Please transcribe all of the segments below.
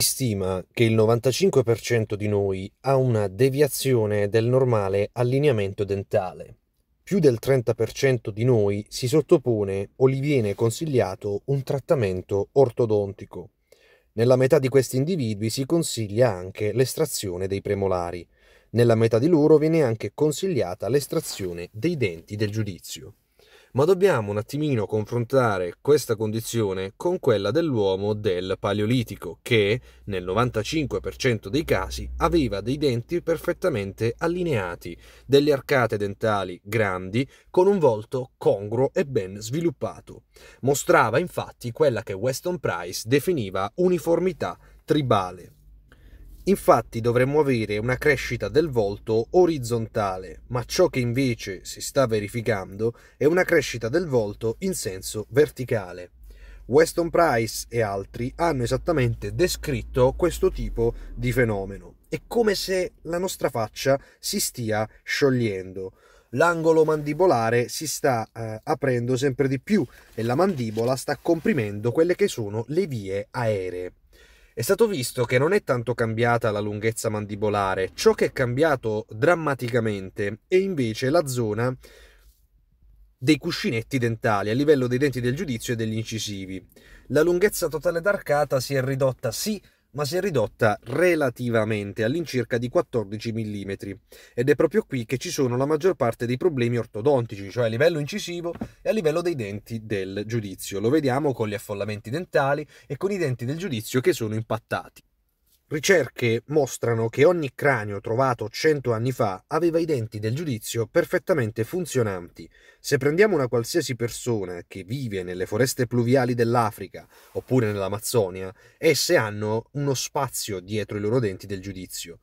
Si stima che il 95% di noi ha una deviazione del normale allineamento dentale. Più del 30% di noi si sottopone o gli viene consigliato un trattamento ortodontico. Nella metà di questi individui si consiglia anche l'estrazione dei premolari. Nella metà di loro viene anche consigliata l'estrazione dei denti del giudizio ma dobbiamo un attimino confrontare questa condizione con quella dell'uomo del Paleolitico, che nel 95% dei casi aveva dei denti perfettamente allineati, delle arcate dentali grandi, con un volto congruo e ben sviluppato. Mostrava infatti quella che Weston Price definiva uniformità tribale. Infatti dovremmo avere una crescita del volto orizzontale, ma ciò che invece si sta verificando è una crescita del volto in senso verticale. Weston Price e altri hanno esattamente descritto questo tipo di fenomeno. È come se la nostra faccia si stia sciogliendo. L'angolo mandibolare si sta eh, aprendo sempre di più e la mandibola sta comprimendo quelle che sono le vie aeree è stato visto che non è tanto cambiata la lunghezza mandibolare, ciò che è cambiato drammaticamente è invece la zona dei cuscinetti dentali a livello dei denti del giudizio e degli incisivi. La lunghezza totale d'arcata si è ridotta sì ma si è ridotta relativamente all'incirca di 14 mm ed è proprio qui che ci sono la maggior parte dei problemi ortodontici, cioè a livello incisivo e a livello dei denti del giudizio. Lo vediamo con gli affollamenti dentali e con i denti del giudizio che sono impattati. Ricerche mostrano che ogni cranio trovato 100 anni fa aveva i denti del giudizio perfettamente funzionanti. Se prendiamo una qualsiasi persona che vive nelle foreste pluviali dell'Africa oppure nell'Amazzonia, esse hanno uno spazio dietro i loro denti del giudizio.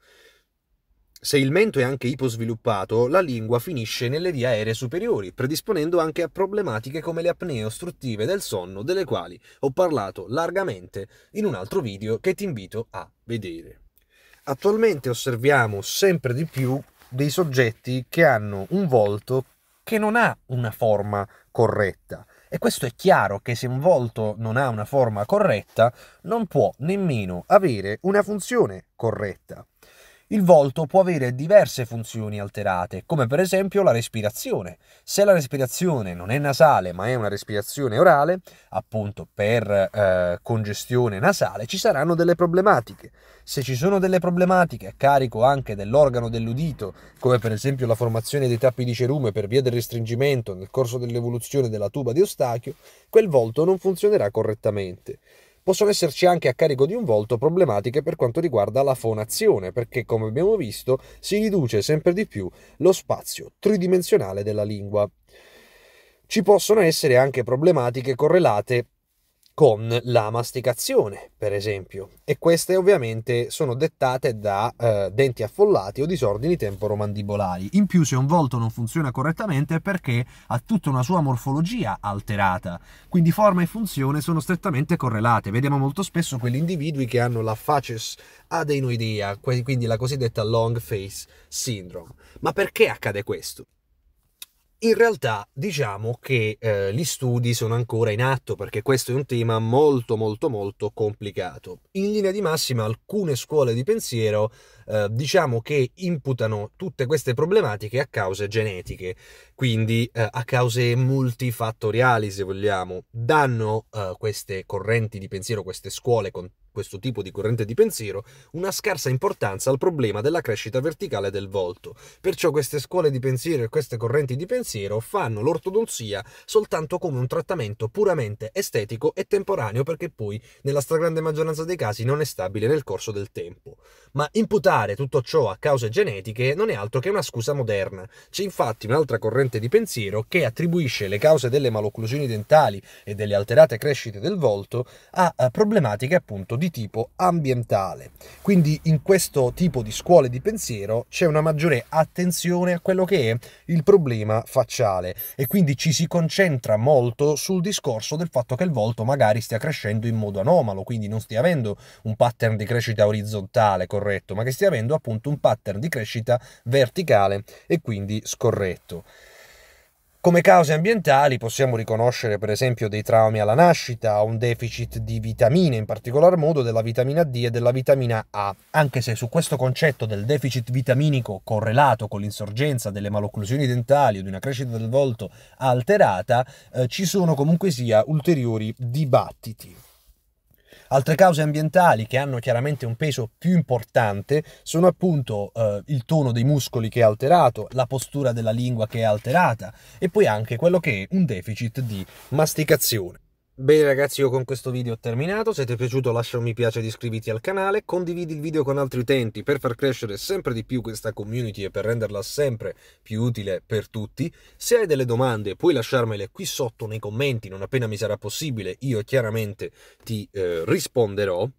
Se il mento è anche iposviluppato, la lingua finisce nelle vie aeree superiori, predisponendo anche a problematiche come le apnee ostruttive del sonno, delle quali ho parlato largamente in un altro video che ti invito a vedere. Attualmente osserviamo sempre di più dei soggetti che hanno un volto che non ha una forma corretta. E questo è chiaro che se un volto non ha una forma corretta, non può nemmeno avere una funzione corretta. Il volto può avere diverse funzioni alterate, come per esempio la respirazione. Se la respirazione non è nasale ma è una respirazione orale, appunto per eh, congestione nasale, ci saranno delle problematiche. Se ci sono delle problematiche a carico anche dell'organo dell'udito, come per esempio la formazione dei tappi di cerume per via del restringimento nel corso dell'evoluzione della tuba di ostacchio, quel volto non funzionerà correttamente possono esserci anche a carico di un volto problematiche per quanto riguarda la fonazione, perché come abbiamo visto si riduce sempre di più lo spazio tridimensionale della lingua. Ci possono essere anche problematiche correlate con la masticazione, per esempio, e queste ovviamente sono dettate da eh, denti affollati o disordini temporomandibolari. In più, se un volto non funziona correttamente è perché ha tutta una sua morfologia alterata, quindi forma e funzione sono strettamente correlate. Vediamo molto spesso quegli individui che hanno la faces adenoidea, quindi la cosiddetta long face syndrome. Ma perché accade questo? In realtà diciamo che eh, gli studi sono ancora in atto perché questo è un tema molto molto molto complicato. In linea di massima alcune scuole di pensiero eh, diciamo che imputano tutte queste problematiche a cause genetiche quindi eh, a cause multifattoriali se vogliamo, danno eh, queste correnti di pensiero, queste scuole con questo tipo di corrente di pensiero, una scarsa importanza al problema della crescita verticale del volto. Perciò queste scuole di pensiero e queste correnti di pensiero fanno l'ortodonzia soltanto come un trattamento puramente estetico e temporaneo perché poi nella stragrande maggioranza dei casi non è stabile nel corso del tempo. Ma imputare tutto ciò a cause genetiche non è altro che una scusa moderna. C'è infatti un'altra corrente corrente di pensiero che attribuisce le cause delle malocclusioni dentali e delle alterate crescite del volto a problematiche appunto di tipo ambientale. Quindi in questo tipo di scuole di pensiero c'è una maggiore attenzione a quello che è il problema facciale e quindi ci si concentra molto sul discorso del fatto che il volto magari stia crescendo in modo anomalo, quindi non stia avendo un pattern di crescita orizzontale corretto, ma che stia avendo appunto un pattern di crescita verticale e quindi scorretto. Come cause ambientali possiamo riconoscere per esempio dei traumi alla nascita, un deficit di vitamine, in particolar modo della vitamina D e della vitamina A, anche se su questo concetto del deficit vitaminico correlato con l'insorgenza delle malocclusioni dentali o di una crescita del volto alterata eh, ci sono comunque sia ulteriori dibattiti. Altre cause ambientali che hanno chiaramente un peso più importante sono appunto eh, il tono dei muscoli che è alterato, la postura della lingua che è alterata e poi anche quello che è un deficit di masticazione. Bene ragazzi io con questo video ho terminato, se ti è piaciuto lascia un mi piace ed iscriviti al canale, condividi il video con altri utenti per far crescere sempre di più questa community e per renderla sempre più utile per tutti. Se hai delle domande puoi lasciarmele qui sotto nei commenti, non appena mi sarà possibile io chiaramente ti eh, risponderò.